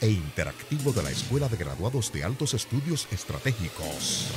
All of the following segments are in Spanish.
e interactivo de la Escuela de Graduados de Altos Estudios Estratégicos.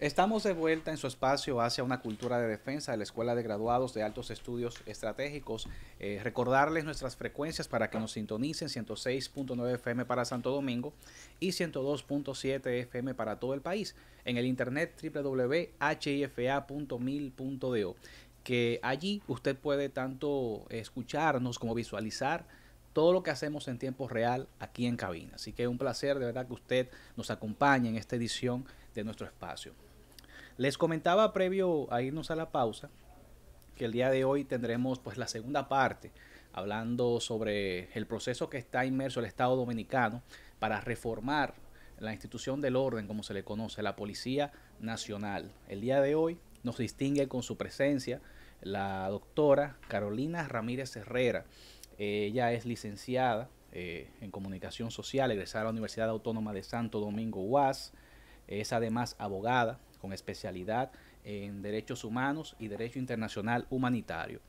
Estamos de vuelta en su espacio hacia una cultura de defensa de la Escuela de Graduados de Altos Estudios Estratégicos. Eh, recordarles nuestras frecuencias para que nos sintonicen 106.9 FM para Santo Domingo y 102.7 FM para todo el país. En el internet www.hifa.mil.do que allí usted puede tanto escucharnos como visualizar todo lo que hacemos en tiempo real aquí en cabina. Así que es un placer de verdad que usted nos acompañe en esta edición de nuestro espacio. Les comentaba previo a irnos a la pausa que el día de hoy tendremos pues la segunda parte hablando sobre el proceso que está inmerso el Estado Dominicano para reformar la institución del orden, como se le conoce, la Policía Nacional. El día de hoy nos distingue con su presencia la doctora Carolina Ramírez Herrera. Ella es licenciada eh, en comunicación social, egresada de la Universidad Autónoma de Santo Domingo UAS. Es además abogada con especialidad en derechos humanos y derecho internacional humanitario.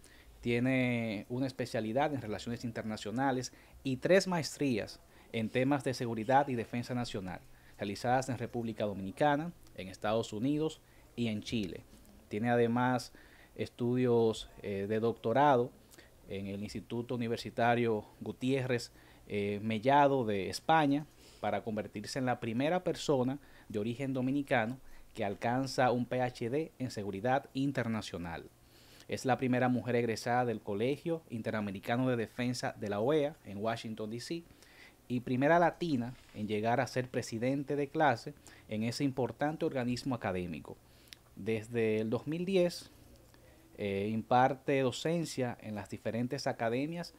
Tiene una especialidad en relaciones internacionales y tres maestrías en temas de seguridad y defensa nacional, realizadas en República Dominicana, en Estados Unidos y en Chile. Tiene además estudios eh, de doctorado en el Instituto Universitario Gutiérrez eh, Mellado de España para convertirse en la primera persona de origen dominicano que alcanza un PhD en seguridad internacional. Es la primera mujer egresada del Colegio Interamericano de Defensa de la OEA en Washington, D.C. y primera latina en llegar a ser presidente de clase en ese importante organismo académico. Desde el 2010 eh, imparte docencia en las diferentes academias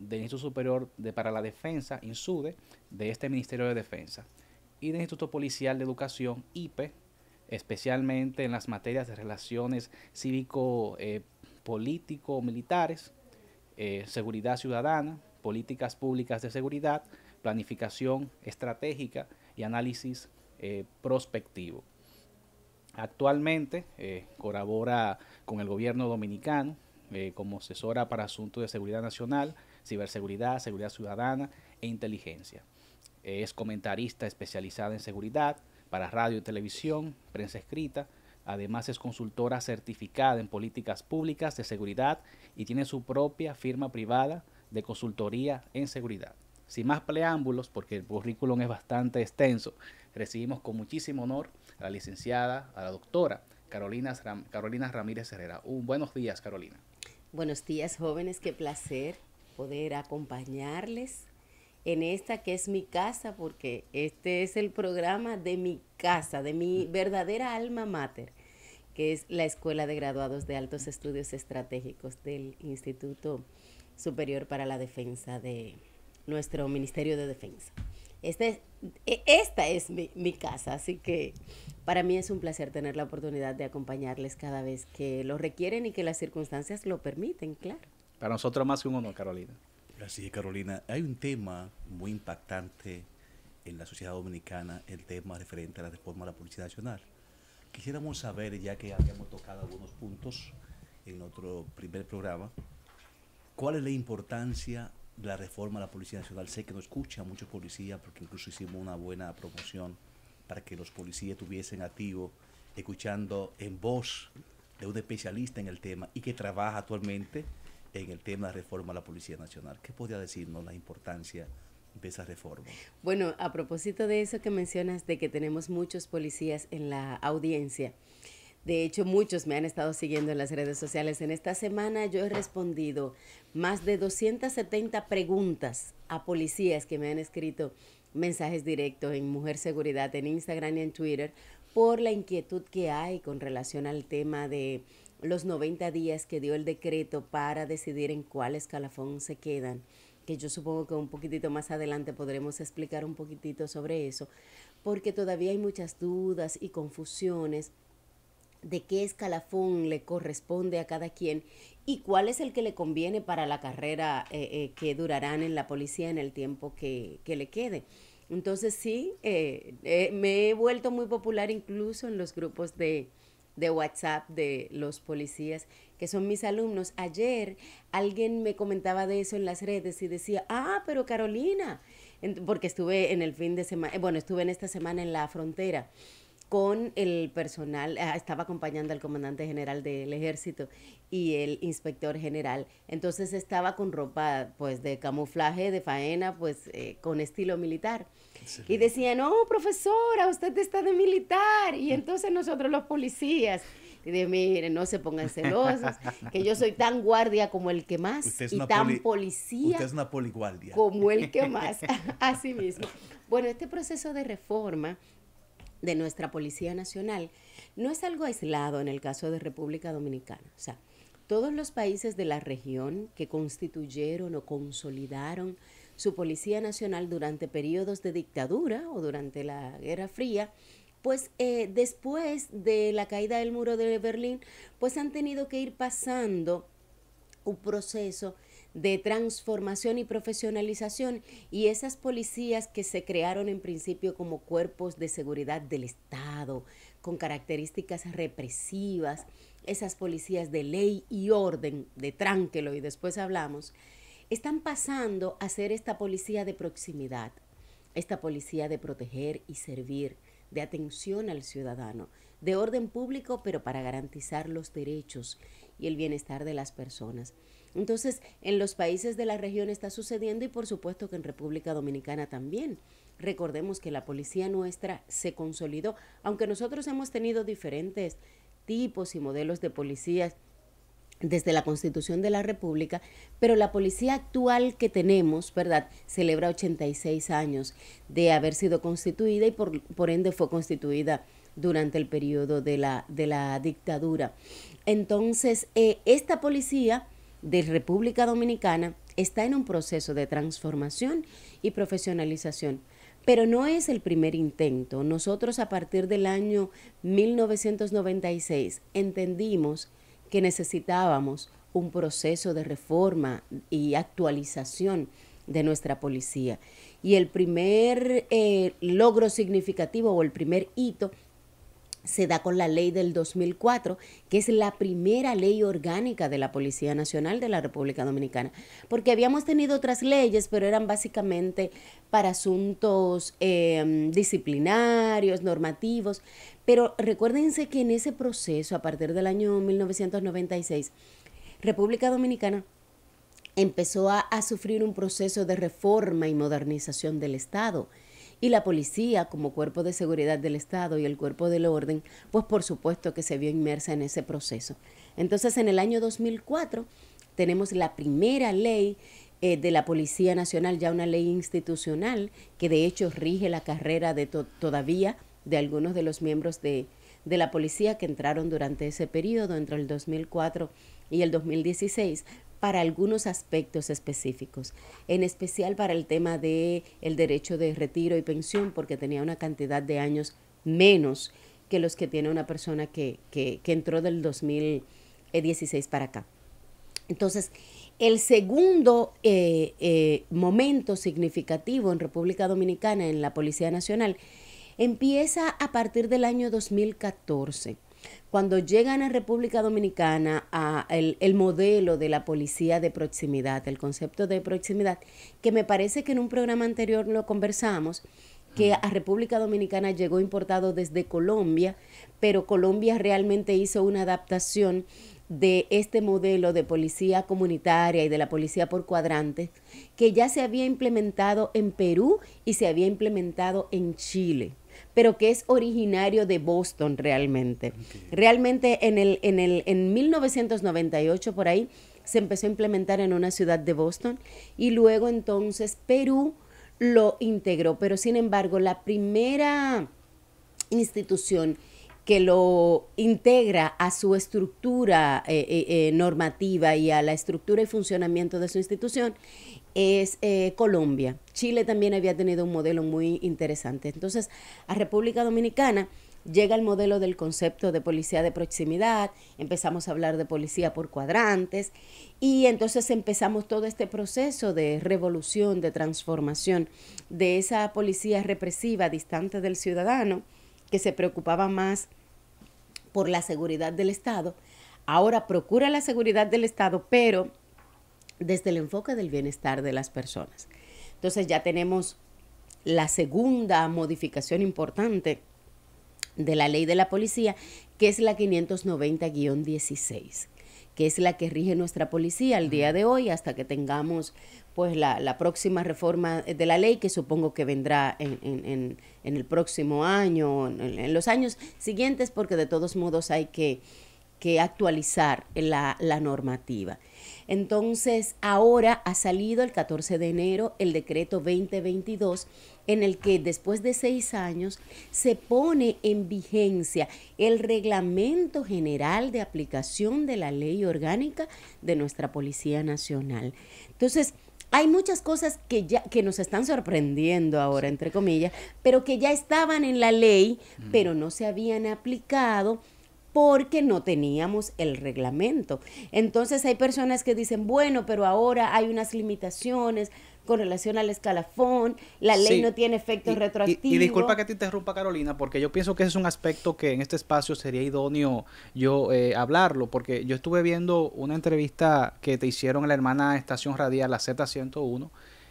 del Instituto Superior de, para la Defensa, INSUDE, de este Ministerio de Defensa, y del Instituto Policial de Educación, IPE, especialmente en las materias de relaciones cívico-político-militares, eh, eh, seguridad ciudadana, políticas públicas de seguridad, planificación estratégica y análisis prospectivo. Actualmente eh, colabora con el gobierno dominicano eh, como asesora para asuntos de seguridad nacional, ciberseguridad, seguridad ciudadana e inteligencia. Es comentarista especializada en seguridad para radio y televisión, prensa escrita. Además es consultora certificada en políticas públicas de seguridad y tiene su propia firma privada de consultoría en seguridad. Sin más preámbulos, porque el currículum es bastante extenso, recibimos con muchísimo honor a la licenciada, a la doctora Carolina, Carolina Ramírez Herrera. Un buenos días, Carolina. Buenos días, jóvenes. Qué placer poder acompañarles en esta que es mi casa, porque este es el programa de mi casa, de mi mm. verdadera alma mater, que es la Escuela de Graduados de Altos Estudios Estratégicos del Instituto Superior para la Defensa de nuestro Ministerio de Defensa. esta es e, mi, casa, así que para mí es un placer tener la oportunidad de acompañarles cada vez que lo requieren y que las circunstancias lo permiten, claro. Para nosotros más que un honor, Carolina. Gracias, Carolina. Hay un tema muy impactante en la sociedad dominicana, el tema referente a la reforma de la Policía Nacional. Quisiéramos saber, ya que habíamos tocado algunos puntos en nuestro primer programa, cuál es la importancia la reforma a la Policía Nacional. Sé que no escucha muchos policías porque incluso hicimos una buena promoción para que los policías estuviesen activos, escuchando en voz de un especialista en el tema y que trabaja actualmente en el tema de reforma a la Policía Nacional. ¿Qué podría decirnos la importancia de esa reforma? Bueno, a propósito de eso que mencionas, de que tenemos muchos policías en la audiencia, de hecho, muchos me han estado siguiendo en las redes sociales. En esta semana yo he respondido más de 270 preguntas a policías que me han escrito mensajes directos en Mujer Seguridad, en Instagram y en Twitter, por la inquietud que hay con relación al tema de los 90 días que dio el decreto para decidir en cuál escalafón se quedan, que yo supongo que un poquitito más adelante podremos explicar un poquitito sobre eso, porque todavía hay muchas dudas y confusiones de qué escalafón le corresponde a cada quien y cuál es el que le conviene para la carrera eh, eh, que durarán en la policía en el tiempo que, le quede. Entonces sí, eh, me he vuelto muy popular incluso en los grupos de, de WhatsApp de los policías, que son mis alumnos. Ayer alguien me comentaba de eso en las redes y decía, ah, pero Carolina, porque estuve en el fin de semana, bueno, estuve en esta semana en la frontera con el personal, ah, estaba acompañando al comandante general del ejército y el inspector general. Entonces estaba con ropa pues de camuflaje, de faena, pues eh, con estilo militar. Y decían, no, profesora, usted está de militar. Y entonces nosotros los policías. Y de, miren, no se pongan celosos, que yo soy tan guardia como el que más y tan policía usted es una poliguardia. como el que más, así mismo. Bueno, este proceso de reforma de nuestra Policía Nacional no es algo aislado en el caso de República Dominicana. O sea, todos los países de la región que constituyeron o consolidaron su Policía Nacional durante periodos de dictadura o durante la Guerra Fría, pues eh, después de la caída del muro de Berlín, pues han tenido que ir pasando un proceso de transformación y profesionalización y esas policías que se crearon en principio como cuerpos de seguridad del Estado, con características represivas, esas policías de ley y orden, de tránquelo y después hablamos, están pasando a ser esta policía de proximidad, esta policía de proteger y servir, de atención al ciudadano, de orden público, pero para garantizar los derechos y el bienestar de las personas. Entonces, en los países de la región está sucediendo y por supuesto que en República Dominicana también. Recordemos que la policía nuestra se consolidó, aunque nosotros hemos tenido diferentes tipos y modelos de policías desde la Constitución de la República, pero la policía actual que tenemos, ¿verdad?, celebra 86 años de haber sido constituida y por, ende fue constituida durante el periodo de la, dictadura. Entonces, eh, esta policía de República Dominicana está en un proceso de transformación y profesionalización. Pero no es el primer intento. Nosotros a partir del año 1996 entendimos que necesitábamos un proceso de reforma y actualización de nuestra policía. Y el primer eh, logro significativo o el primer hito se da con la ley del 2004, que es la primera ley orgánica de la Policía Nacional de la República Dominicana, porque habíamos tenido otras leyes, pero eran básicamente para asuntos em, disciplinarios, normativos, pero recuérdense que en ese proceso, a partir del año 1996, República Dominicana empezó a, a sufrir un proceso de reforma y modernización del Estado y la policía, como cuerpo de seguridad del Estado y el cuerpo del orden, pues por supuesto que se vio inmersa en ese proceso. Entonces, en el año 2004 tenemos la primera ley eh, de la Policía Nacional, ya una ley institucional, que de hecho rige la carrera de todavía de algunos de los miembros de, de la policía que entraron durante ese periodo, entre el 2004 y el 2016, para algunos aspectos específicos, en especial para el tema de el derecho de retiro y pensión, porque tenía una cantidad de años menos que los que tiene una persona que, entró del 2016 para acá. Entonces, el segundo eh, eh, momento significativo en República Dominicana, en la Policía Nacional, empieza a partir del año 2014 cuando llegan a República Dominicana a el, modelo de la policía de proximidad, el concepto de proximidad, que me parece que en un programa anterior lo conversamos, que a República Dominicana llegó importado desde Colombia, pero Colombia realmente hizo una adaptación de este modelo de policía comunitaria y de la policía por cuadrante, que ya se había implementado en Perú y se había implementado en Chile pero que es originario de Boston realmente. Realmente en, el, en, el, en 1998 por ahí se empezó a implementar en una ciudad de Boston y luego entonces Perú lo integró, pero sin embargo la primera institución que lo integra a su estructura eh, eh, eh, normativa y a la estructura y funcionamiento de su institución es eh, Colombia. Chile también había tenido un modelo muy interesante. Entonces, a República Dominicana llega el modelo del concepto de policía de proximidad, empezamos a hablar de policía por cuadrantes y entonces empezamos todo este proceso de revolución, de transformación de esa policía represiva distante del ciudadano que se preocupaba más por la seguridad del Estado. Ahora procura la seguridad del Estado, pero desde el enfoque del bienestar de las personas. Entonces ya tenemos la segunda modificación importante de la ley de la policía, que es la 590-16, que es la que rige nuestra policía al día de hoy hasta que tengamos pues la, próxima reforma de la ley, que supongo que vendrá en, el próximo año, en, los años siguientes, porque de todos modos hay que, actualizar la, la normativa. Entonces, ahora ha salido el 14 de enero el decreto 2022 en el que después de seis años se pone en vigencia el reglamento general de aplicación de la ley orgánica de nuestra Policía Nacional. Entonces, hay muchas cosas que ya que nos están sorprendiendo ahora, entre comillas, pero que ya estaban en la ley, mm. pero no se habían aplicado porque no teníamos el reglamento. Entonces hay personas que dicen, bueno, pero ahora hay unas limitaciones con relación al escalafón, la ley no tiene efectos retroactivos. Y, disculpa que te interrumpa Carolina, porque yo pienso que ese es un aspecto que en este espacio sería idóneo yo eh, hablarlo, porque yo estuve viendo una entrevista que te hicieron la hermana Estación Radial, la Z101,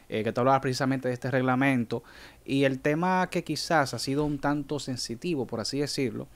eh, que te hablaba precisamente de este reglamento, y el tema que quizás ha sido un tanto sensitivo, por así decirlo,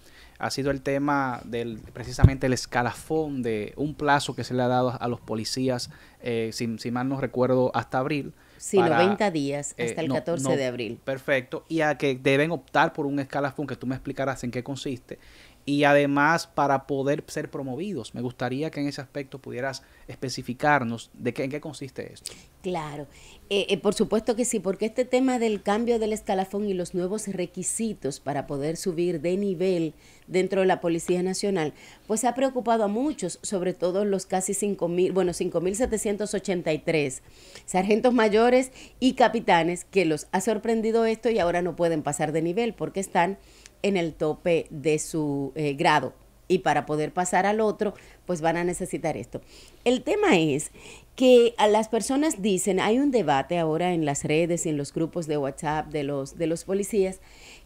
ha sido el tema del precisamente el escalafón de un plazo que se le ha dado a los policías, eh, si, mal no recuerdo, hasta abril. Sí, 90 días, hasta eh, el 14 de abril. Perfecto, y a que deben optar por un escalafón, que tú me explicarás en qué consiste, y además para poder ser promovidos. Me gustaría que en ese aspecto pudieras especificarnos de qué, en qué consiste esto. Claro, eh, eh, por supuesto que sí, porque este tema del cambio del escalafón y los nuevos requisitos para poder subir de nivel dentro de la Policía Nacional, pues ha preocupado a muchos, sobre todo los casi 5.000, bueno, 5.783 sargentos mayores y capitanes que los ha sorprendido esto y ahora no pueden pasar de nivel porque están en el tope de su eh, grado y para poder pasar al otro, pues van a necesitar esto. El tema es que a las personas dicen, hay un debate ahora en las redes y en los grupos de WhatsApp de los, de los policías,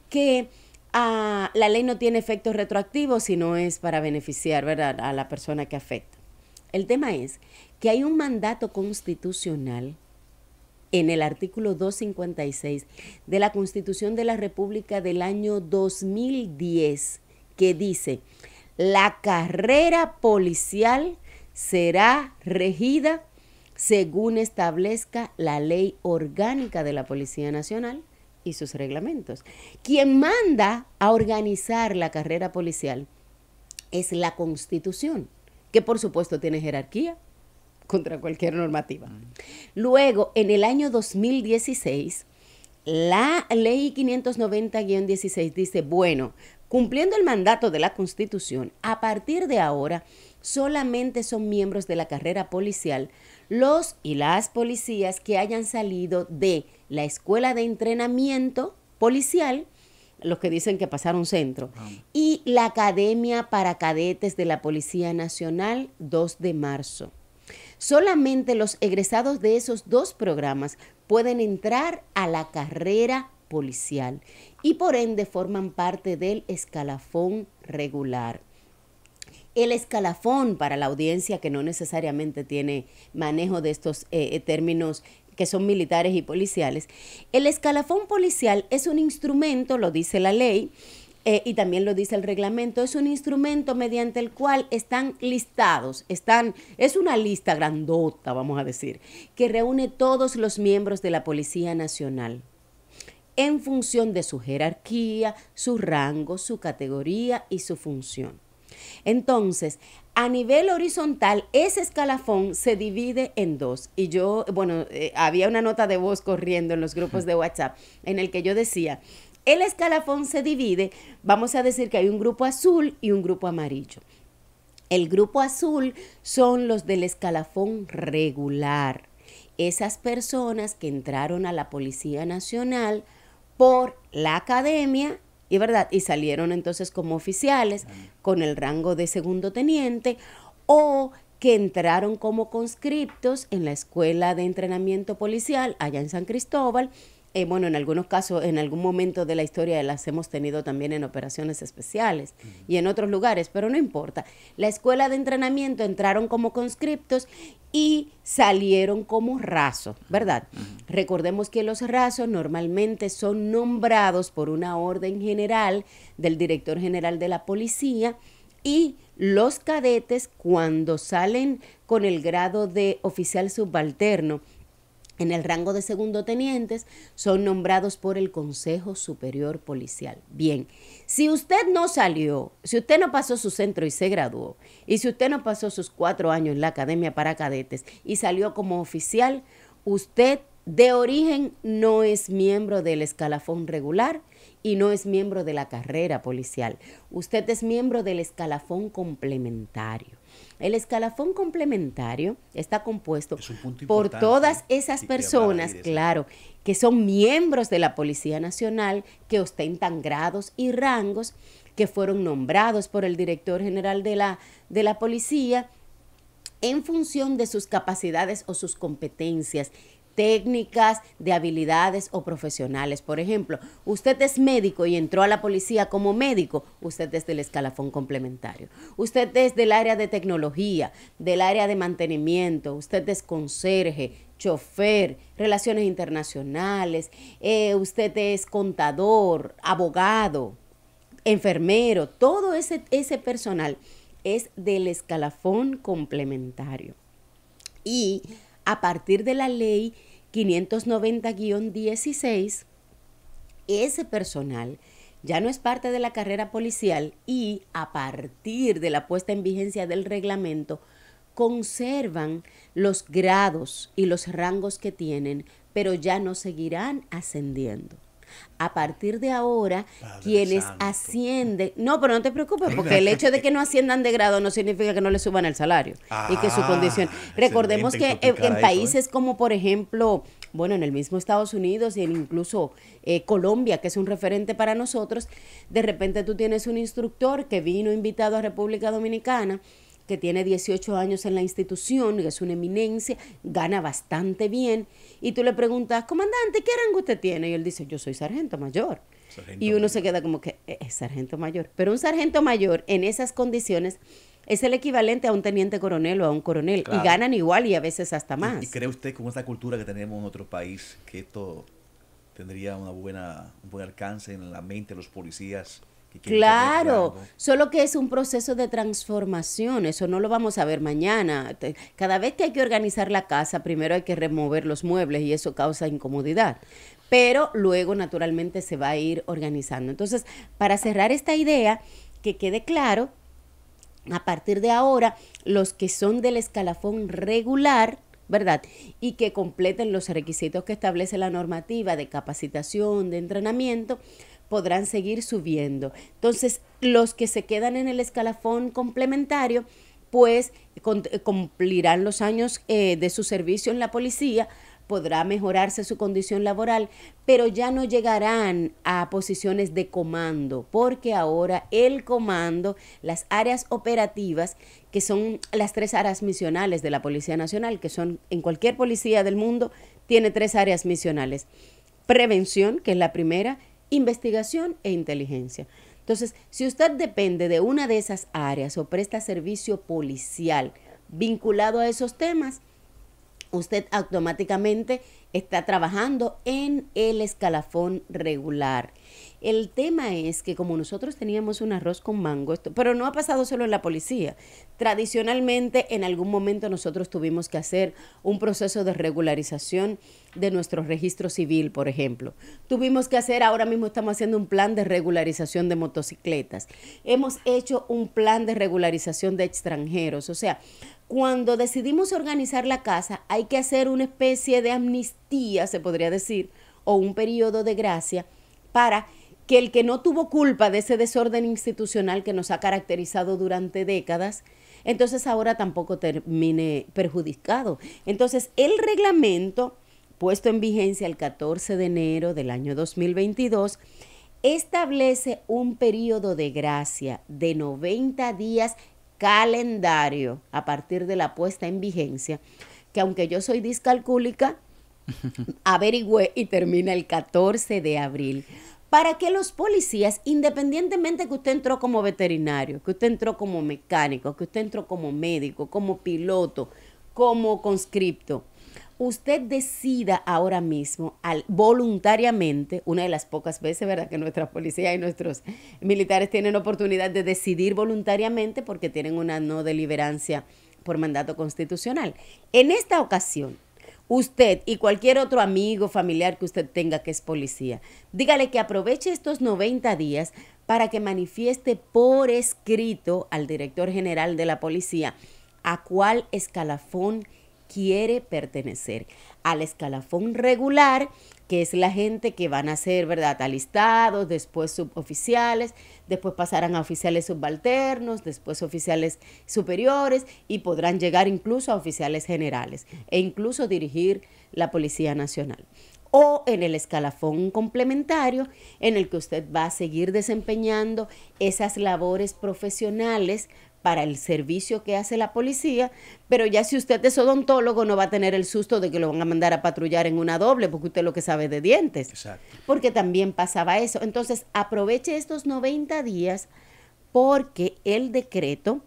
que ah, la ley no tiene efectos retroactivos si no es para beneficiar ¿verdad? a la persona que afecta. El tema es que hay un mandato constitucional en el artículo 256 de la Constitución de la República del año 2010 que dice, la carrera policial será regida según establezca la ley orgánica de la Policía Nacional y sus reglamentos. Quien manda a organizar la carrera policial es la Constitución, que por supuesto tiene jerarquía contra cualquier normativa. Mm. Luego, en el año 2016, la ley 590-16 dice, bueno, Cumpliendo el mandato de la Constitución, a partir de ahora solamente son miembros de la carrera policial los y las policías que hayan salido de la escuela de entrenamiento policial, los que dicen que pasaron centro, y la Academia para Cadetes de la Policía Nacional 2 de marzo. Solamente los egresados de esos dos programas pueden entrar a la carrera policial y por ende forman parte del escalafón regular. El escalafón para la audiencia que no necesariamente tiene manejo de estos eh, eh, términos que son militares y policiales, el escalafón policial es un instrumento, lo dice la ley, eh, y también lo dice el reglamento, es un instrumento mediante el cual están listados, están, es una lista grandota, vamos a decir, que reúne todos los miembros de la Policía Nacional en función de su jerarquía, su rango, su categoría y su función. Entonces, a nivel horizontal, ese escalafón se divide en dos. Y yo, bueno, eh, había una nota de voz corriendo en los grupos de WhatsApp en el que yo decía, el escalafón se divide, vamos a decir que hay un grupo azul y un grupo amarillo. El grupo azul son los del escalafón regular, esas personas que entraron a la Policía Nacional por la academia y verdad y salieron entonces como oficiales con el rango de segundo teniente o que entraron como conscriptos en la escuela de entrenamiento policial allá en San Cristóbal eh, bueno, en algunos casos, en algún momento de la historia las hemos tenido también en operaciones especiales y en otros lugares, pero no importa. La escuela de entrenamiento entraron como conscriptos y salieron como rasos, ¿verdad? Recordemos que los rasos normalmente son nombrados por una orden general del director general de la policía y los cadetes cuando salen con el grado de oficial subalterno, en el rango de segundo tenientes son nombrados por el Consejo Superior Policial. Bien, si usted no salió, si usted no pasó su centro y se graduó, y si usted no pasó sus cuatro años en la Academia para Cadetes y salió como oficial, usted de origen no es miembro del escalafón regular y no es miembro de la carrera policial. Usted es miembro del escalafón complementario. El escalafón complementario está compuesto por todas esas personas, claro, que son miembros de la Policía Nacional, que ostentan grados y rangos, que fueron nombrados por el director general de la, de la policía en función de sus capacidades o sus competencias técnicas, de habilidades o profesionales. Por ejemplo, usted es médico y entró a la policía como médico, usted es del escalafón complementario. Usted es del área de tecnología, del área de mantenimiento, usted es conserje, chofer, relaciones internacionales, eh, usted es contador, abogado, enfermero, todo ese, ese personal es del escalafón complementario. Y a partir de la ley 590-16, ese personal ya no es parte de la carrera policial y a partir de la puesta en vigencia del reglamento conservan los grados y los rangos que tienen, pero ya no seguirán ascendiendo a partir de ahora quienes ascienden. No, pero no te preocupes, porque el hecho de que no asciendan de grado no significa que no le suban el salario y que su ah, condición. Recordemos que en, ¿eh? países como, por ejemplo, bueno, en el mismo Estados Unidos y incluso eh, Colombia, que es un referente para nosotros, de repente tú tienes un instructor que vino invitado a República Dominicana que tiene 18 años en la institución, es una eminencia, gana bastante bien, y tú le preguntas, comandante, ¿qué rango usted tiene? Y él dice, yo soy sargento mayor. y uno se queda como que eh, es sargento mayor. Pero un sargento mayor en esas condiciones es el equivalente a un teniente coronel o a un coronel. Y ganan igual y a veces hasta más. ¿Y, cree usted con esta cultura que tenemos en otro país que esto tendría una buena, un buen alcance en la mente de los policías? claro, solo que es un proceso de transformación, eso no lo vamos a ver mañana. Cada vez que hay que organizar la casa, primero hay que remover los muebles y eso causa incomodidad pero luego naturalmente se va a ir organizando. Entonces, para cerrar esta idea, que quede claro, a partir de ahora, los que son del escalafón regular, ¿verdad? Y que completen los requisitos que establece la normativa de capacitación, de entrenamiento, podrán seguir subiendo. Entonces, los que se quedan en el escalafón complementario, pues eh, cumplirán los años eh, de su servicio en la policía, podrá mejorarse su condición laboral, pero ya no llegarán a posiciones de comando, porque ahora el comando, las áreas operativas, que son las tres áreas misionales de la Policía Nacional, que son en cualquier policía del mundo, tiene tres áreas misionales. Prevención, que es la primera, investigación e inteligencia. Entonces, si usted depende de una de esas áreas o presta servicio policial vinculado a esos temas, usted automáticamente está trabajando en el escalafón regular el tema es que como nosotros teníamos un arroz con mango, esto, pero no ha pasado solo en la policía. Tradicionalmente en algún momento nosotros tuvimos que hacer un proceso de regularización de nuestro registro civil, por ejemplo. Tuvimos que hacer, ahora mismo estamos haciendo un plan de regularización de motocicletas. Hemos hecho un plan de regularización de extranjeros. O sea, cuando decidimos organizar la casa, hay que hacer una especie de amnistía, se podría decir, o un periodo de gracia para que el que no tuvo culpa de ese desorden institucional que nos ha caracterizado durante décadas, entonces ahora tampoco termine perjudicado. Entonces, el reglamento puesto en vigencia el 14 de enero del año 2022 establece un periodo de gracia de 90 días calendario a partir de la puesta en vigencia, que aunque yo soy discalcúlica, averigüé y termina el 14 de abril para que los policías, independientemente que usted entró como veterinario, que usted entró como mecánico, que usted entró como médico, como piloto, como conscripto, usted decida ahora mismo voluntariamente, una de las pocas veces, ¿verdad? Que nuestra policía y nuestros militares tienen oportunidad de decidir voluntariamente porque tienen una no deliberancia por mandato constitucional. En esta ocasión, usted y cualquier otro amigo, familiar que usted tenga que es policía, dígale que aproveche estos 90 días para que manifieste por escrito al director general de la policía a cuál escalafón quiere pertenecer, al escalafón regular que es la gente que van a ser, ¿verdad?, alistados, después suboficiales, después pasarán a oficiales subalternos, después oficiales superiores y podrán llegar incluso a oficiales generales e incluso dirigir la Policía Nacional o en el escalafón complementario en el que usted va a seguir desempeñando esas labores profesionales para el servicio que hace la policía, pero ya si usted es odontólogo no va a tener el susto de que lo van a mandar a patrullar en una doble, porque usted lo que sabe de dientes. Exacto. Porque también pasaba eso. Entonces, aproveche estos 90 días porque el decreto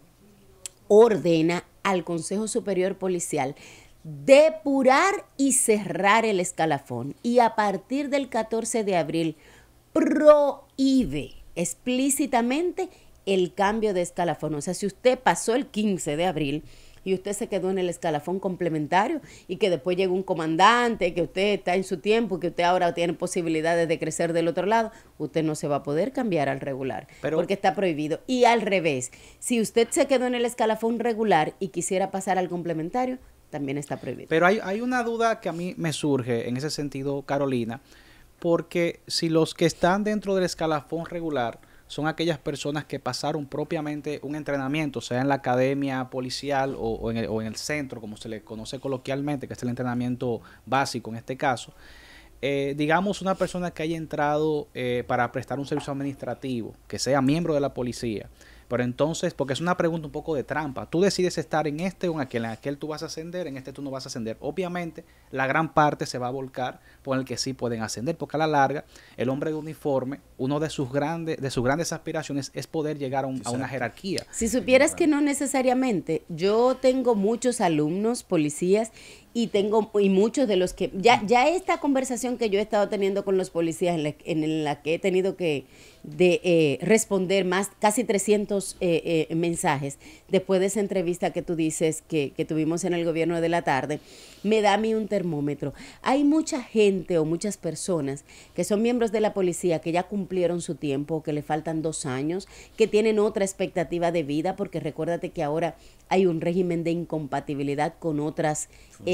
ordena al Consejo Superior Policial depurar y cerrar el escalafón y a partir del 14 de abril prohíbe explícitamente el cambio de escalafón. O sea, si usted pasó el 15 de abril y usted se quedó en el escalafón complementario y que después llega un comandante, que usted está en su tiempo, que usted ahora tiene posibilidades de crecer del otro lado, usted no se va a poder cambiar al regular porque está prohibido. Y al revés, si usted se quedó en el escalafón regular y quisiera pasar al complementario, también está prohibido. Pero hay, hay una duda que a mí me surge en ese sentido, Carolina, porque si los que están dentro del escalafón regular, son aquellas personas que pasaron propiamente un entrenamiento, sea en la academia policial o, en el, centro, como se le conoce coloquialmente, que es el entrenamiento básico en este caso. Eh, digamos una persona que haya entrado eh, para prestar un servicio administrativo, que sea miembro de la policía, pero entonces, porque es una pregunta un poco de trampa, tú decides estar en este o en aquel, en aquel tú vas a ascender, en este tú no vas a ascender. Obviamente, la gran parte se va a volcar por el que sí pueden ascender, porque a la larga, el hombre de uniforme, uno de sus grandes, de sus grandes aspiraciones es poder llegar a, una jerarquía. Si supieras que no necesariamente, yo tengo muchos alumnos, policías, y tengo y muchos de los que ya ya esta conversación que yo he estado teniendo con los policías en la que he tenido que de eh, responder más, casi 300 eh, eh, mensajes después de esa entrevista que tú dices que, tuvimos en el gobierno de la tarde, me da a mí un termómetro. Hay mucha gente o muchas personas que son miembros de la policía que ya cumplieron su tiempo, que le faltan dos años, que tienen otra expectativa de vida, porque recuérdate que ahora hay un régimen de incompatibilidad con otras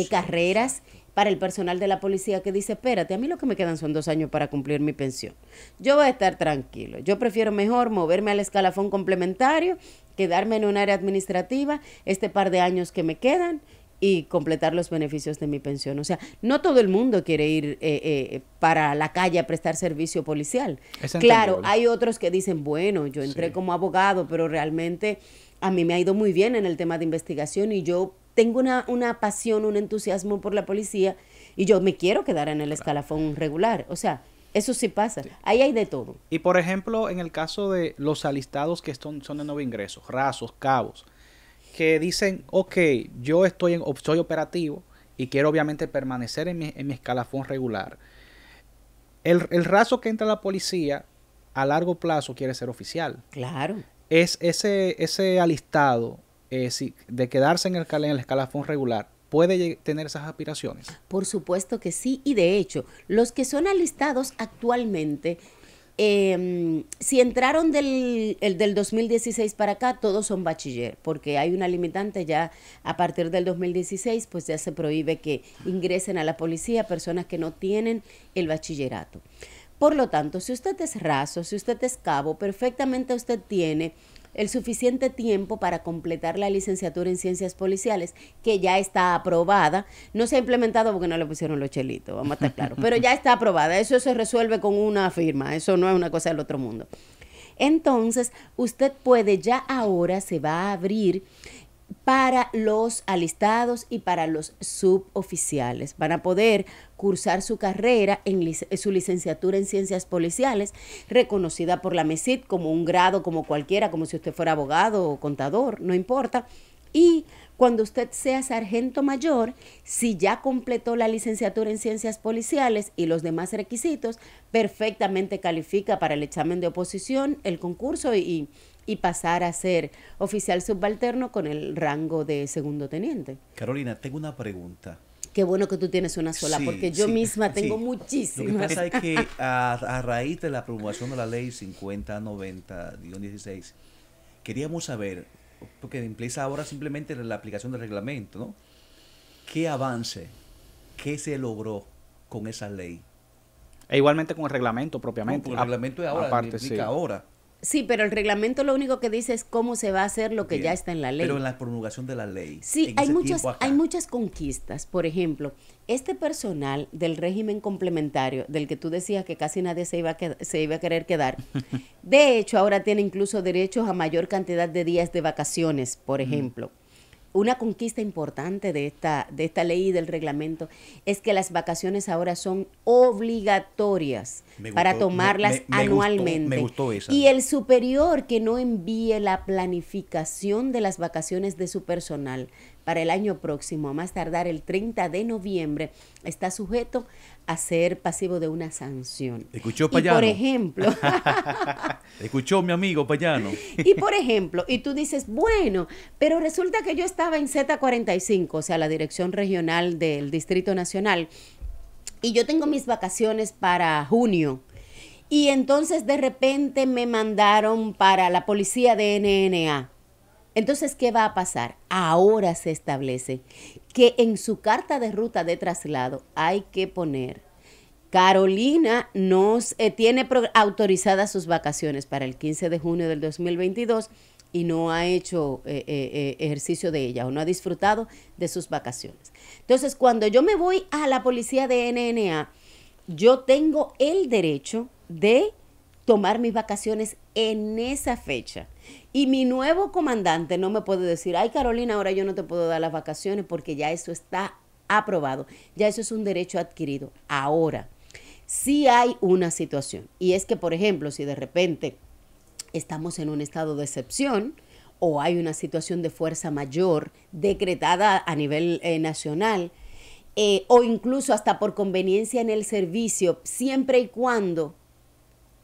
carreras para el personal de la policía que dice, espérate, a mí lo que me quedan son dos años para cumplir mi pensión. Yo voy a estar tranquilo. Yo prefiero mejor moverme al escalafón complementario, quedarme en un área administrativa este par de años que me quedan y completar los beneficios de mi pensión. O sea, no todo el mundo quiere ir eh, eh, eh, para la calle a prestar servicio policial. claro, hay otros que dicen, bueno, yo entré como abogado, pero realmente a mí me ha ido muy bien en el tema de investigación y yo tengo una, pasión, un entusiasmo por la policía y yo me quiero quedar en el escalafón regular. O sea, eso sí pasa. Ahí hay de todo. Y por ejemplo, en el caso de los alistados que son, son de nuevo ingreso, rasos, cabos, que dicen, ok, yo estoy en, soy operativo y quiero obviamente permanecer en mi, en mi escalafón regular. El, el, raso que entra a la policía a largo plazo quiere ser oficial. Claro. Es ese, ese alistado eh, de quedarse en el, en el escalafón regular, puede tener esas aspiraciones? Por supuesto que sí, y de hecho, los que son alistados actualmente, em, si entraron del, del 2016 para acá, todos son bachiller, porque hay una limitante ya a partir del 2016, pues ya se prohíbe que ingresen a la policía personas que no tienen el bachillerato. Por lo tanto, si usted es raso, si usted es cabo, perfectamente usted tiene el suficiente tiempo para completar la licenciatura en ciencias policiales, que ya está aprobada. No se ha implementado porque no le pusieron los chelitos, vamos a estar claros, pero ya está aprobada. Eso se resuelve con una firma, eso no es una cosa del otro mundo. Entonces, usted puede, ya ahora se va a abrir para los alistados y para los suboficiales. Van a poder cursar su carrera en eh, su licenciatura en ciencias policiales, reconocida por la MESID como un grado como cualquiera, como si usted fuera abogado o contador, no importa. Y cuando usted sea sargento mayor, si ya completó la licenciatura en ciencias policiales y los demás requisitos, perfectamente califica para el examen de oposición, el concurso y y pasar a ser oficial subalterno con el rango de segundo teniente. Carolina, tengo una pregunta. Qué bueno que tú tienes una sola, porque yo misma tengo muchísimas. Lo que pasa es que a, raíz de la promulgación de la ley 5090-16, queríamos saber, porque empieza ahora simplemente la aplicación del reglamento, ¿no? ¿Qué avance, qué se logró con esa ley? E igualmente con el reglamento propiamente. el reglamento es ahora, aparte, ahora. Sí, pero el reglamento lo único que dice es cómo se va a hacer lo que ya está en la ley. Pero en la promulgación de la ley. Sí, hay muchas, hay muchas conquistas. Por ejemplo, este personal del régimen complementario, del que tú decías que casi nadie se iba a, se iba a querer quedar, de hecho ahora tiene incluso derechos a mayor cantidad de días de vacaciones, por ejemplo una conquista importante de esta, de esta ley y del reglamento es que las vacaciones ahora son obligatorias para tomarlas anualmente. Y el superior que no envíe la planificación de las vacaciones de su personal para el año próximo, a más tardar el 30 de noviembre, está sujeto a ser pasivo de una sanción. Escuchó Payano. por ejemplo. Escuchó mi amigo Payano. y por ejemplo, y tú dices, bueno, pero resulta que yo estaba en Z45, o sea, la Dirección Regional del Distrito Nacional, y yo tengo mis vacaciones para junio. Y entonces de repente me mandaron para la policía de NNA. Entonces, ¿qué va a pasar? Ahora se establece que en su carta de ruta de traslado hay que poner. Carolina no eh, tiene autorizadas sus vacaciones para el 15 de junio del 2022 y no ha hecho eh, eh, ejercicio de ella o no ha disfrutado de sus vacaciones. Entonces, cuando yo me voy a la policía de NNA, yo tengo el derecho de tomar mis vacaciones en esa fecha. Y mi nuevo comandante no me puede decir, ay Carolina, ahora yo no te puedo dar las vacaciones porque ya eso está aprobado, ya eso es un derecho adquirido. Ahora, si hay una situación, y es que, por ejemplo, si de repente estamos en un estado de excepción, o hay una situación de fuerza mayor decretada a nivel eh, nacional, eh, o incluso hasta por conveniencia en el servicio, siempre y cuando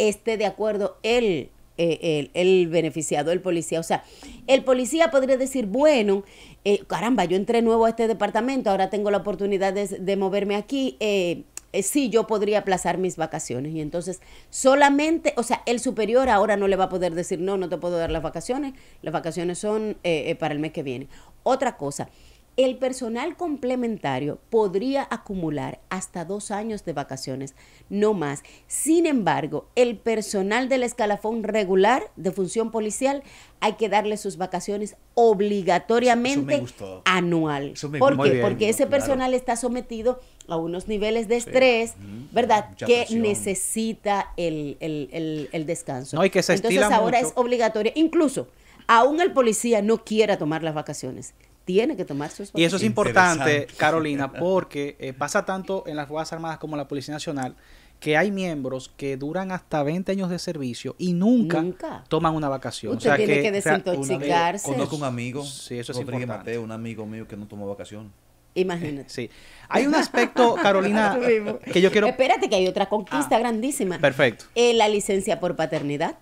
esté de acuerdo eh, el, el, beneficiado, el policía. O sea, el policía podría decir, bueno, eh, caramba, yo entré nuevo a este departamento, ahora tengo la oportunidad de, moverme aquí. Eh, eh, sí, yo podría aplazar mis vacaciones. Y entonces solamente, o sea, el superior ahora no le va a poder decir, no, no te puedo dar las vacaciones, las vacaciones son para el mes que viene. Otra cosa, el personal complementario podría acumular hasta dos años de vacaciones, no más. Sin embargo, el personal del escalafón regular de función policial hay que darle sus vacaciones obligatoriamente anual. ¿Por qué? Porque ese personal está sometido a unos niveles de estrés, ¿verdad? que necesita el, el, el, descanso. No, que Entonces ahora es obligatorio. Incluso, aún el policía no quiera tomar las vacaciones tiene que tomar sus Y eso es importante, Carolina, porque eh, pasa tanto en las Fuerzas Armadas como en la Policía Nacional que hay miembros que duran hasta 20 años de servicio y nunca, toman una vacación. Usted o que, desintoxicarse. conozco un amigo, sí, eso es Mateo, un amigo mío que no tomó vacación. Imagínate. Sí. Hay un aspecto, Carolina, que yo quiero... Espérate que hay otra conquista ah. grandísima. Perfecto. Eh, la licencia por paternidad.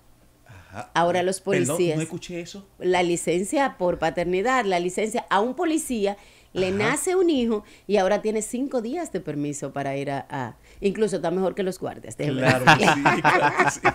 Ahora los policías. no escuché eso. La licencia por paternidad, la licencia a un policía le nace un hijo y ahora tiene cinco días de permiso para ir a... incluso está mejor que los guardias. Claro,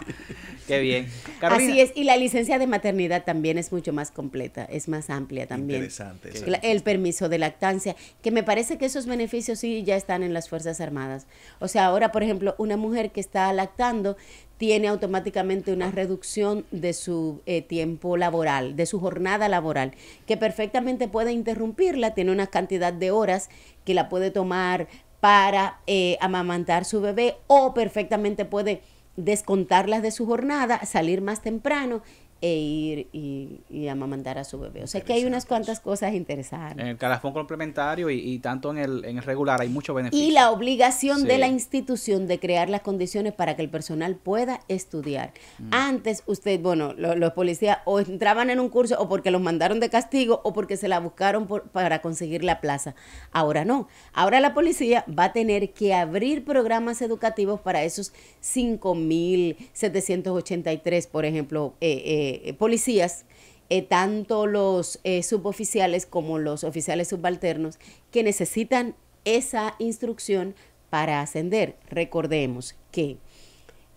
Qué bien. Así es, y la licencia de maternidad también es mucho más completa, es más amplia también. Interesante. El, permiso de lactancia, que me parece que esos beneficios sí ya están en las Fuerzas Armadas. O sea, ahora, por ejemplo, una mujer que está lactando tiene automáticamente una reducción de su eh, tiempo laboral, de su jornada laboral, que perfectamente puede interrumpirla, tiene una cantidad de horas que la puede tomar para eh, amamantar su bebé o perfectamente puede descontarlas de su jornada, salir más temprano e ir y, y amamantar a su bebé. O sea que hay unas cuantas cosas interesantes. En el calafón complementario y, tanto en el, en el, regular hay mucho beneficio. Y la obligación de la institución de crear las condiciones para que el personal pueda estudiar. Mm. Antes usted, bueno, los policías o entraban en un curso o porque los mandaron de castigo o porque se la buscaron por, para conseguir la plaza. Ahora no. Ahora la policía va a tener que abrir programas educativos para esos 5.783, por ejemplo, eh, eh eh, policías, eh, tanto los eh, suboficiales como los oficiales subalternos, que necesitan esa instrucción para ascender. Recordemos que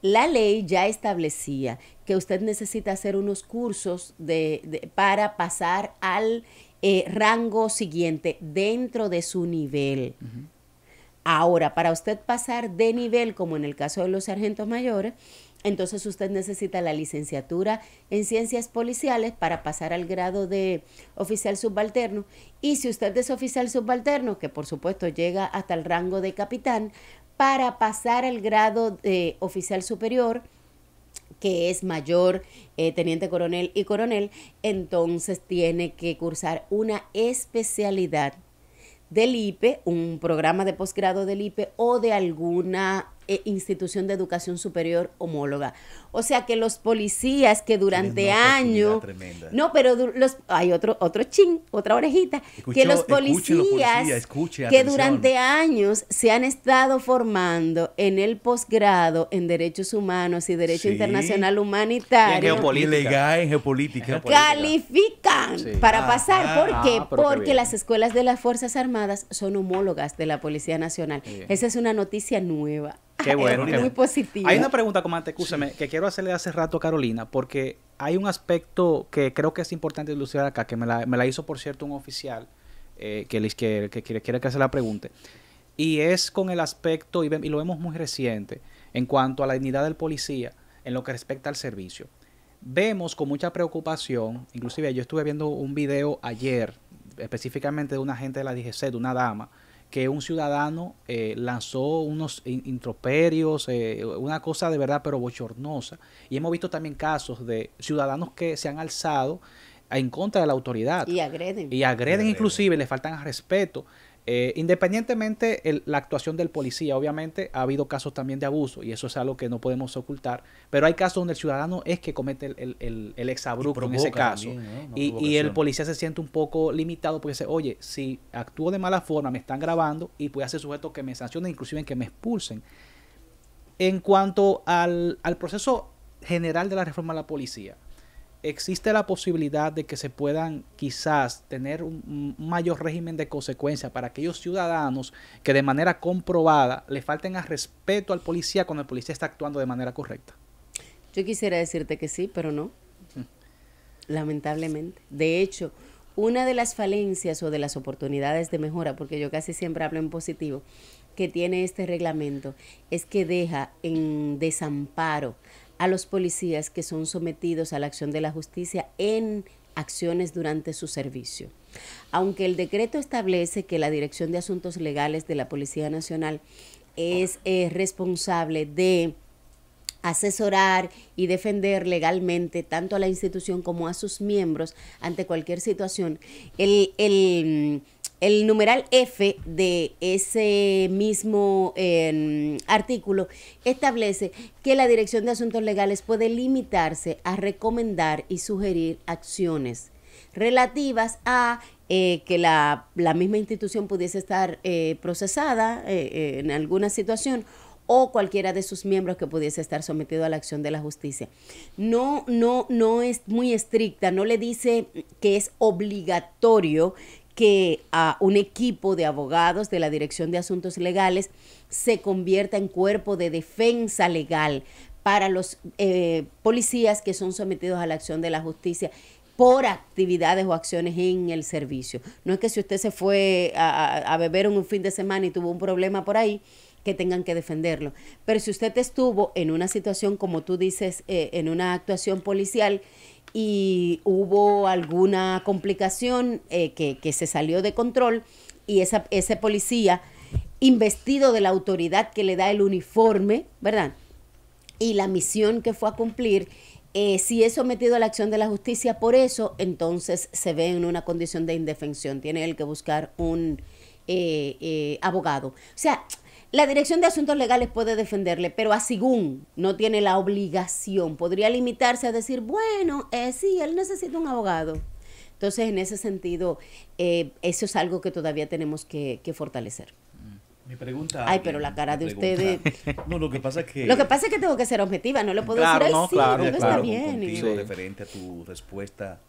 la ley ya establecía que usted necesita hacer unos cursos de, para pasar al rango siguiente dentro de su nivel. Ahora, para usted pasar de nivel, como en el caso de los sargentos mayores, entonces usted necesita la licenciatura en ciencias policiales para pasar al grado de oficial subalterno. Y si usted es oficial subalterno, que por supuesto llega hasta el rango de capitán, para pasar al grado de oficial superior, que es mayor, eh, teniente coronel y coronel, entonces tiene que cursar una especialidad del IPE, un programa de posgrado del IPE o de alguna e institución de educación superior homóloga. O sea que los policías que durante años... No, pero los, hay otro, otro chin, otra orejita. que los policías que durante años se han estado formando en el posgrado en derechos humanos y derecho internacional humanitario. En geopolítica. Califican para pasar. Ah, ¿Por qué? Ah, Porque las escuelas de las Fuerzas Armadas son homólogas de la Policía Nacional. Esa es una noticia nueva. Qué bueno. muy positivo. Hay una pregunta, comandante, escúcheme, que quiero hacerle hace rato a Carolina, porque hay un aspecto que creo que es importante ilustrar acá, que me la, hizo, por cierto, un oficial eh, que, les quiere, que se la pregunte. Y es con el aspecto, y, lo vemos muy reciente, en cuanto a la dignidad del policía en lo que respecta al servicio. Vemos con mucha preocupación, inclusive yo estuve viendo un video ayer específicamente de una agente de la DGC, de una dama, que un ciudadano eh, lanzó unos introperios, eh, una cosa de verdad pero bochornosa. Y hemos visto también casos de ciudadanos que se han alzado en contra de la autoridad. Y agreden. Y agreden, y agreden. inclusive, le faltan respeto. Eh, independientemente la actuación del policía, obviamente ha habido casos también de abuso y eso es algo que no podemos ocultar, pero hay casos donde el ciudadano es que comete el, el, en ese caso y, el policía se siente un poco limitado porque dice, oye, si actúo de mala forma, me están grabando y puede ser sujeto que me sancionen, inclusive que me expulsen. En cuanto al, al proceso general de la reforma de la policía, existe la posibilidad de que se puedan quizás tener un mayor régimen de consecuencia para aquellos ciudadanos que de manera comprobada le falten al respeto al policía cuando el policía está actuando de manera correcta. Yo quisiera decirte que sí, pero no. Lamentablemente. De hecho, una de las falencias o de las oportunidades de mejora, porque yo casi siempre hablo en positivo, que tiene este reglamento es que deja en desamparo a los policías que son sometidos a la acción de la justicia en acciones durante su servicio. Aunque el decreto establece que la Dirección de Asuntos Legales de la Policía Nacional es eh, responsable de asesorar y defender legalmente tanto a la institución como a sus miembros ante cualquier situación, el, el el numeral F de ese mismo em, artículo establece que la Dirección de Asuntos Legales puede limitarse a recomendar y sugerir acciones relativas a eh, que la, misma institución pudiese estar eh, procesada eh, en alguna situación o cualquiera de sus miembros que pudiese estar sometido a la acción de la justicia. No, no, no es muy estricta, no le dice que es obligatorio que un equipo de abogados de la Dirección de Asuntos Legales se convierta en cuerpo de defensa legal para los eh, policías que son sometidos a la acción de la justicia por actividades o acciones en el servicio. No es que si usted se fue a, a beber un fin de semana y tuvo un problema por ahí, que tengan que defenderlo. Pero si usted estuvo en una situación, como tú dices, eh, en una actuación policial y hubo alguna complicación eh, que, se salió de control y esa, ese policía, investido de la autoridad que le da el uniforme, ¿verdad? Y la misión que fue a cumplir, eh, si es sometido a la acción de la justicia por eso, entonces se ve en una condición de indefensión. Tiene que buscar un eh, abogado. O sea, la Dirección de Asuntos Legales puede defenderle, pero a no tiene la obligación. Podría limitarse a decir, bueno, eh, sí, él necesita un abogado. Entonces, en ese sentido, eh, eso es algo que todavía tenemos que, fortalecer. Mm. Mi pregunta. Ay, pero la cara de ustedes. No, lo que pasa es que. Lo que pasa es que tengo que ser objetiva, no lo puedo decir. Ay, sí, claro, no claro, está bien. Contigo, referente a tu respuesta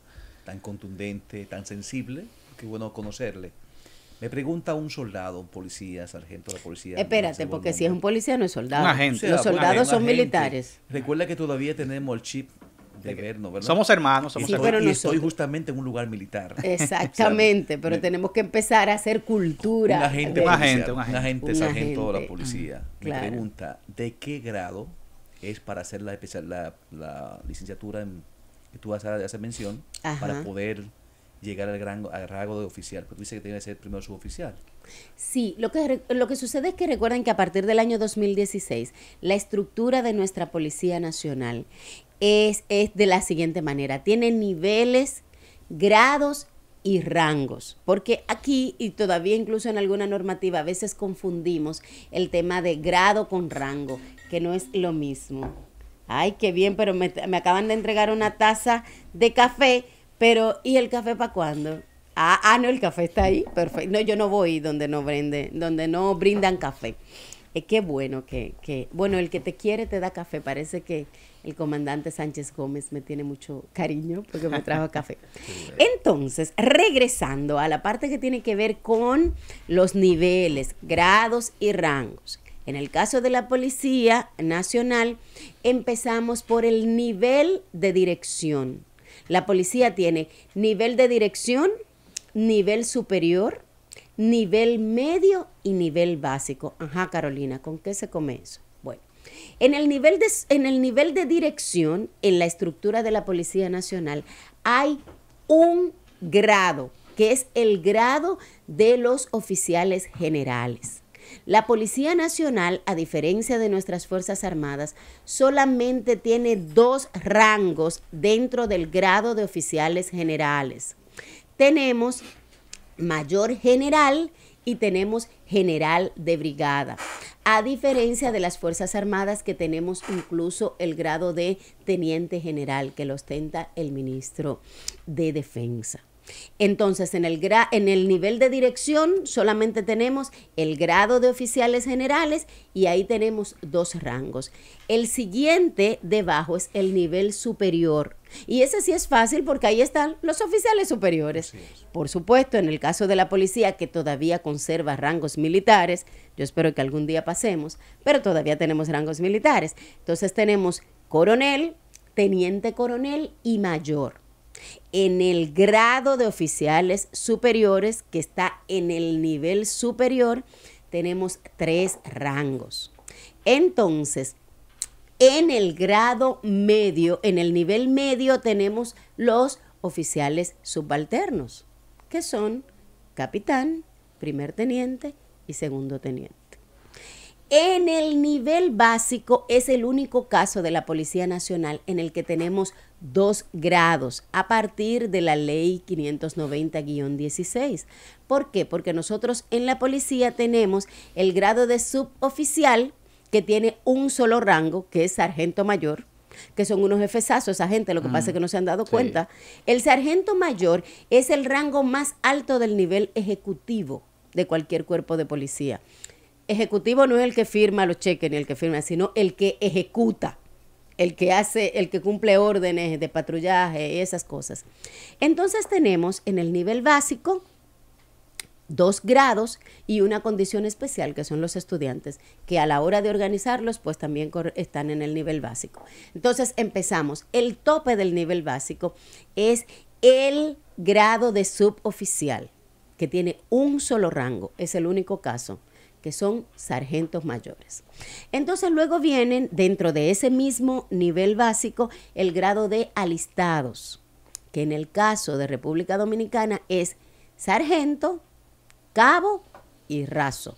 tan contundente, tan sensible, qué bueno conocerle. Me pregunta un soldado, un policía, sargento de la policía. Espérate, porque si es un policía no es soldado. Los soldados son militares. Recuerda que todavía tenemos el chip de vernos, ¿verdad? Somos hermanos, somos hermanos. y estoy justamente en un lugar militar. Exactamente, pero tenemos que empezar a hacer cultura. Un agente, un gente, un agente, sargento de la policía. Me pregunta, ¿de qué grado es para hacer la, la, la licenciatura en, que tú vas a hacer mención para poder llegar al gran rango de oficial, pero tú dices que tiene que ser primero suboficial. Sí, lo que, lo que sucede es que recuerden que a partir del año 2016, la estructura de nuestra Policía Nacional es, es de la siguiente manera, tiene niveles, grados y rangos, porque aquí y todavía incluso en alguna normativa a veces confundimos el tema de grado con rango, que no es lo mismo. Ay, qué bien, pero me, me acaban de entregar una taza de café pero, ¿y el café para cuándo? Ah, ah, no, el café está ahí. Perfecto. No, yo no voy donde no brinde, donde no brindan café. Eh, qué bueno que, que, bueno, el que te quiere te da café. Parece que el comandante Sánchez Gómez me tiene mucho cariño porque me trajo café. Entonces, regresando a la parte que tiene que ver con los niveles, grados y rangos. En el caso de la Policía Nacional, empezamos por el nivel de dirección. La policía tiene nivel de dirección, nivel superior, nivel medio y nivel básico. Ajá, Carolina, ¿con qué se comienza? Bueno, en el nivel en el nivel de dirección, en la estructura de la Policía Nacional, hay un grado, que es el grado de los oficiales generales. La Policía Nacional, a diferencia de nuestras Fuerzas Armadas, solamente tiene dos rangos dentro del grado de oficiales generales. Tenemos mayor general y tenemos general de brigada. A diferencia de las Fuerzas Armadas que tenemos incluso el grado de teniente general que lo ostenta el ministro de Defensa. Entonces, en el, en el nivel de dirección solamente tenemos el grado de oficiales generales y ahí tenemos dos rangos. El siguiente debajo es el nivel superior. Y ese sí es fácil porque ahí están los oficiales superiores. Por supuesto, en el caso de la policía que todavía conserva rangos militares, yo espero que algún día pasemos, pero todavía tenemos rangos militares. Entonces tenemos coronel, teniente coronel y mayor en el grado de oficiales superiores, que está en el nivel superior, tenemos tres rangos. Entonces, en el grado medio, en el nivel medio tenemos los oficiales subalternos, que son capitán, primer teniente y segundo teniente en el nivel básico es el único caso de la Policía Nacional en el que tenemos dos grados a partir de la ley 590-16. ¿Por qué? Porque nosotros en la policía tenemos el grado de suboficial que tiene un solo rango, que es sargento mayor que son unos jefesazos esa gente, lo que pasa es que no se han dado mm, cuenta. El sargento mayor es el rango más alto del nivel ejecutivo de cualquier cuerpo de policía ejecutivo no es el que firma los cheques ni el que firma, sino el que ejecuta, el que hace, el que cumple órdenes de patrullaje y esas cosas. Entonces tenemos en el nivel básico dos grados y una condición especial que son los estudiantes, que a la hora de organizarlos pues también están en el nivel básico. Entonces empezamos. El tope del nivel básico es el grado de suboficial, que tiene un solo rango, es el único caso que son sargentos mayores. Entonces luego vienen dentro de ese mismo nivel básico el grado de alistados, que en el caso de República Dominicana es sargento, cabo y raso.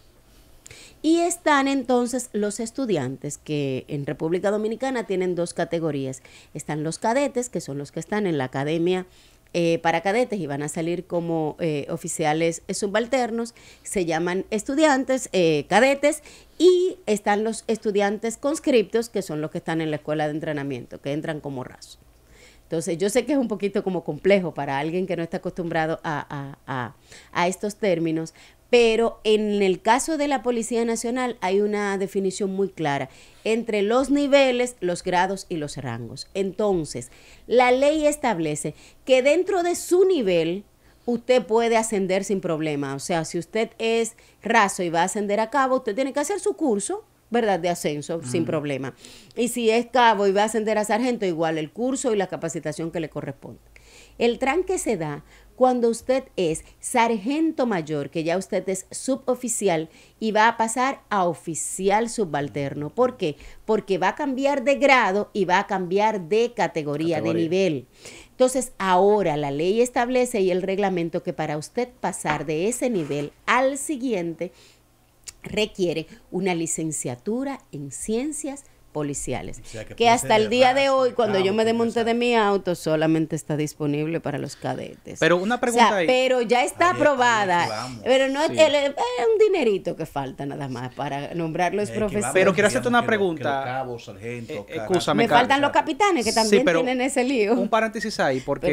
Y están entonces los estudiantes que en República Dominicana tienen dos categorías. Están los cadetes, que son los que están en la academia eh, para cadetes y van a salir como eh, oficiales subalternos, se llaman estudiantes, eh, cadetes, y están los estudiantes conscriptos, que son los que están en la escuela de entrenamiento, que entran como raso. Entonces, yo sé que es un poquito como complejo para alguien que no está acostumbrado a, a estos términos, pero en el caso de la Policía Nacional hay una definición muy clara entre los niveles, los grados y los rangos. Entonces, la ley establece que dentro de su nivel usted puede ascender sin problema. O sea, si usted es raso y va a ascender a cabo, usted tiene que hacer su curso, ¿verdad? De ascenso, sin problema. Y si es cabo y va a ascender a sargento, igual el curso y la capacitación que le corresponde. El tranque se da cuando usted es sargento mayor, que ya usted es suboficial y va a pasar a oficial subalterno. ¿Por qué? Porque va a cambiar de grado y va a cambiar de categoría, de nivel. Entonces, ahora la ley establece y el reglamento que para usted pasar de ese nivel al siguiente requiere una licenciatura en ciencias policiales. que, hasta el día de hoy, cuando yo me desmonté de mi auto, solamente está disponible para los cadetes. Pero una pregunta. pero ya está aprobada. pero no es eh, eh, un dinerito que falta nada más para nombrar eh, los Pero quiero hacerte una pregunta. me faltan los capitanes que también tienen ese lío. Un paréntesis ahí, porque,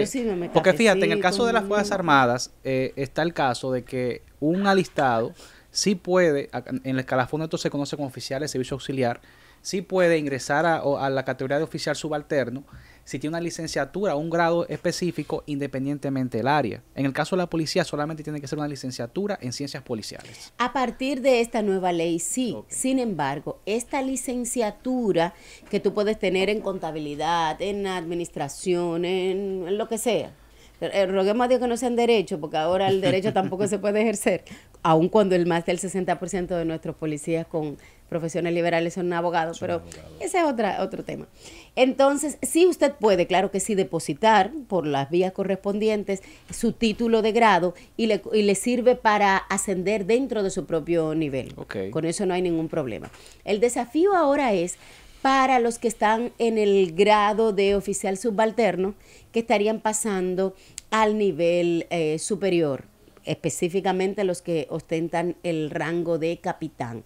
porque fíjate, en el caso de las Fuerzas Armadas está el caso de que un alistado si puede, en el escalafón esto se conoce como oficial de servicio auxiliar, sí puede ingresar a, a la categoría de oficial subalterno si tiene una licenciatura o un grado específico independientemente del área. En el caso de la policía solamente tiene que ser una licenciatura en ciencias policiales. A partir de esta nueva ley, sí. Sin embargo, esta licenciatura que tú puedes tener en contabilidad, en administración, en lo que sea, Roguemos eh, a Dios que no sean derecho porque ahora el derecho tampoco se puede ejercer, aun cuando el más del 60% de nuestros policías con profesiones liberales son abogados, pero ese es otro tema. Entonces, sí usted puede, claro que sí, depositar por las vías correspondientes su título de grado y le, sirve para ascender dentro de su propio nivel. Con eso no hay ningún problema. El desafío ahora es para los que están en el grado de oficial subalterno, que estarían pasando al nivel eh, superior, específicamente los que ostentan el rango de capitán.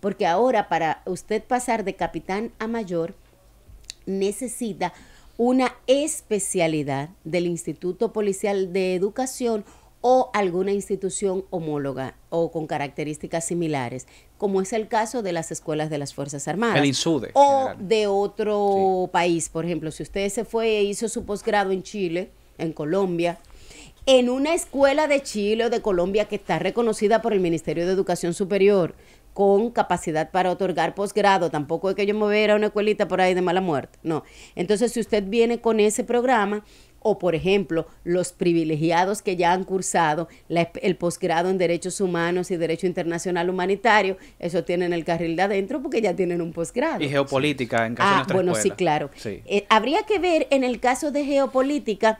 Porque ahora para usted pasar de capitán a mayor, necesita una especialidad del Instituto Policial de Educación o alguna institución homóloga o con características similares, como es el caso de las escuelas de las Fuerzas Armadas. El INSUDE. O de otro país, por ejemplo, si usted se fue e hizo su posgrado en Chile, en Colombia, en una escuela de Chile o de Colombia que está reconocida por el Ministerio de Educación Superior, con capacidad para otorgar posgrado. Tampoco es que yo me vea a una escuelita por ahí de mala muerte. No. Entonces, si usted viene con ese programa, o por ejemplo los privilegiados que ya han cursado el posgrado en Derechos Humanos y Derecho Internacional Humanitario, eso tienen el carril de adentro porque ya tienen un posgrado. Y geopolítica en caso ah, de nuestra bueno, sí, claro. Eh, habría que ver en el caso de geopolítica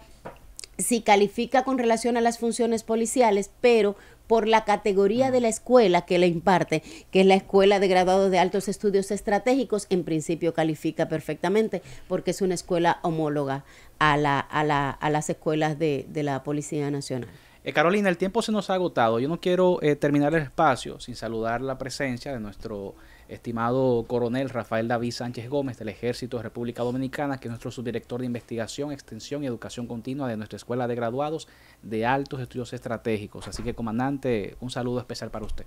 si califica con relación a las funciones policiales, pero por la categoría de la escuela que le imparte, que es la Escuela de Graduados de Altos Estudios Estratégicos, en principio califica perfectamente porque es una escuela homóloga a, la, a, la, a las escuelas de, la Policía Nacional. Eh, Carolina, el tiempo se nos ha agotado. Yo no quiero eh, terminar el espacio sin saludar la presencia de nuestro estimado coronel Rafael David Sánchez Gómez del Ejército de República Dominicana, que es nuestro subdirector de investigación, extensión y educación continua de nuestra Escuela de Graduados de Altos Estudios Estratégicos. Así que, comandante, un saludo especial para usted.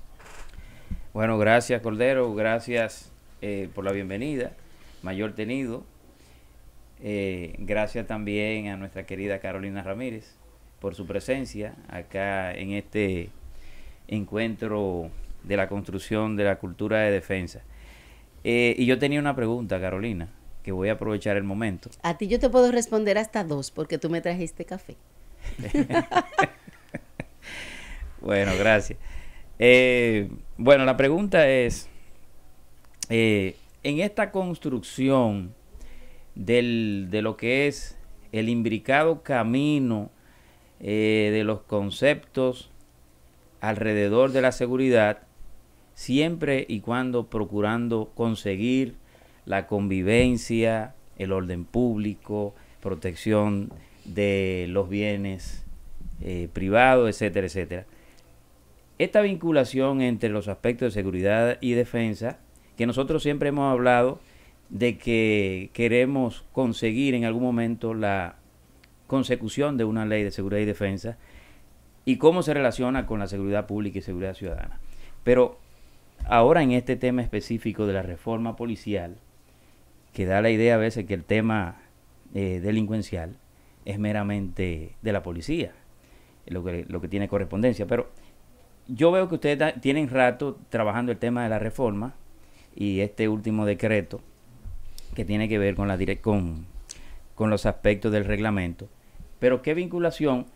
Bueno, gracias Cordero, gracias eh, por la bienvenida, mayor tenido. Eh, gracias también a nuestra querida Carolina Ramírez por su presencia acá en este encuentro de la construcción de la cultura de defensa. Eh, y yo tenía una pregunta, Carolina, que voy a aprovechar el momento. A ti yo te puedo responder hasta dos, porque tú me trajiste café. bueno, gracias. Eh, bueno, la pregunta es, eh, en esta construcción de lo que es el imbricado camino de los conceptos alrededor de la seguridad, siempre y cuando procurando conseguir la convivencia, el orden público, protección de los bienes eh, privados, etcétera, etcétera. Esta vinculación entre los aspectos de seguridad y defensa, que nosotros siempre hemos hablado de que queremos conseguir en algún momento la consecución de una ley de seguridad y defensa, y cómo se relaciona con la seguridad pública y seguridad ciudadana. Pero Ahora en este tema específico de la reforma policial, que da la idea a veces que el tema eh, delincuencial es meramente de la policía, lo que, tiene correspondencia. Pero yo veo que ustedes tienen rato trabajando el tema de la reforma y este último decreto que tiene que ver con, la con, con los aspectos del reglamento. Pero ¿qué vinculación,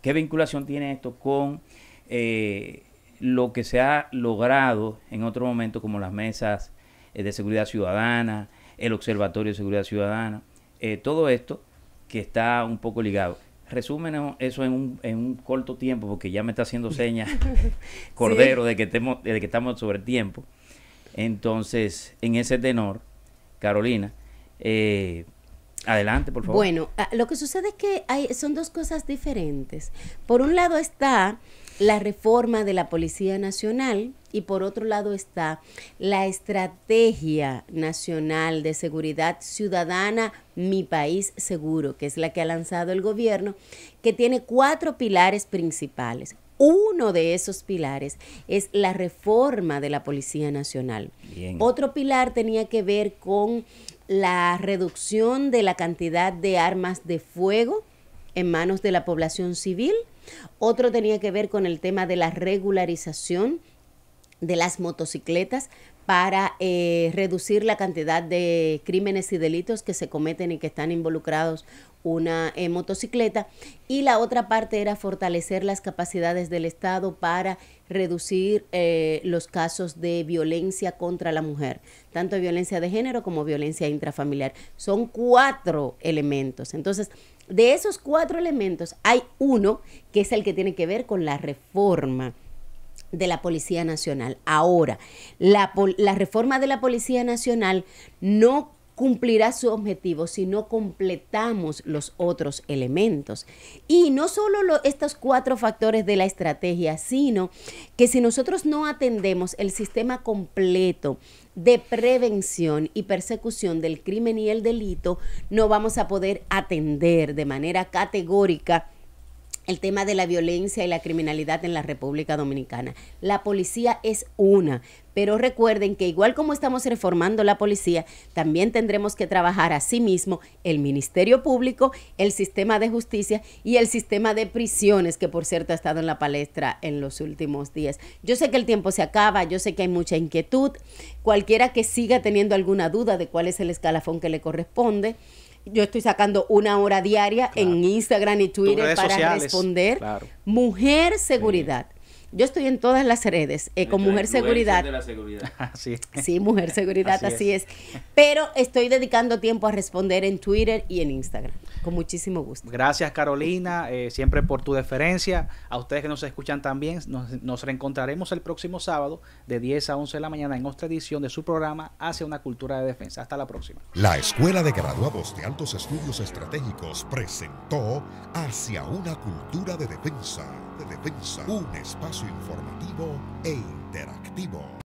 qué vinculación tiene esto con eh, lo que se ha logrado en otro momento, como las mesas eh, de seguridad ciudadana, el Observatorio de Seguridad Ciudadana, eh, todo esto que está un poco ligado. Resúmenos eso en un, en un corto tiempo, porque ya me está haciendo señas Cordero de, que que estamos sobre tiempo. Entonces, en ese tenor, Carolina, eh, adelante, por favor. Bueno, ah, lo que sucede es que hay, son dos cosas diferentes. Por un lado está la reforma de la Policía Nacional y por otro lado está la Estrategia Nacional de Seguridad Ciudadana Mi País Seguro, que es la que ha lanzado el gobierno, que tiene cuatro pilares principales. Uno de esos pilares es la reforma de la Policía Nacional. Otro pilar tenía que ver con la reducción de la cantidad de armas de fuego en manos de la población civil otro tenía que ver con el tema de la regularización de las motocicletas para eh, reducir la cantidad de crímenes y delitos que se cometen y que están involucrados una eh, motocicleta y la otra parte era fortalecer las capacidades del Estado para reducir eh, los casos de violencia contra la mujer, tanto violencia de género como violencia intrafamiliar. Son cuatro elementos. Entonces, de esos cuatro elementos hay uno que es el que tiene que ver con la reforma de la Policía Nacional. Ahora, la, reforma de la Policía Nacional no cumplirá su objetivo si no completamos los otros elementos. Y no solo estos cuatro factores de la estrategia, sino que si nosotros no atendemos el sistema completo de prevención y persecución del crimen y el delito, no vamos a poder atender de manera categórica el tema de la violencia y la criminalidad en la República Dominicana. La policía es una, pero recuerden que igual como estamos reformando la policía, también tendremos que trabajar a sí mismo el Ministerio Público, el sistema de justicia y el sistema de prisiones, que por cierto ha estado en la palestra en los últimos días. Yo sé que el tiempo se acaba, yo sé que hay mucha inquietud. Cualquiera que siga teniendo alguna duda de cuál es el escalafón que le corresponde, yo estoy sacando una hora diaria en Instagram y Twitter para responder. Mujer Seguridad. Yo estoy en todas las redes, eh, con Mujer Seguridad. Sí, Mujer Seguridad, así, es. Pero estoy dedicando tiempo a responder en Twitter y en Instagram. Con muchísimo gusto. Gracias, Carolina, eh, siempre por tu deferencia. A ustedes que nos escuchan también, nos, nos reencontraremos el próximo sábado de 10 a 11 de la mañana en otra edición de su programa Hacia una cultura de defensa. Hasta la próxima. La Escuela de Graduados de Altos Estudios Estratégicos presentó Hacia una cultura de defensa. De defensa, un espacio informativo e interactivo.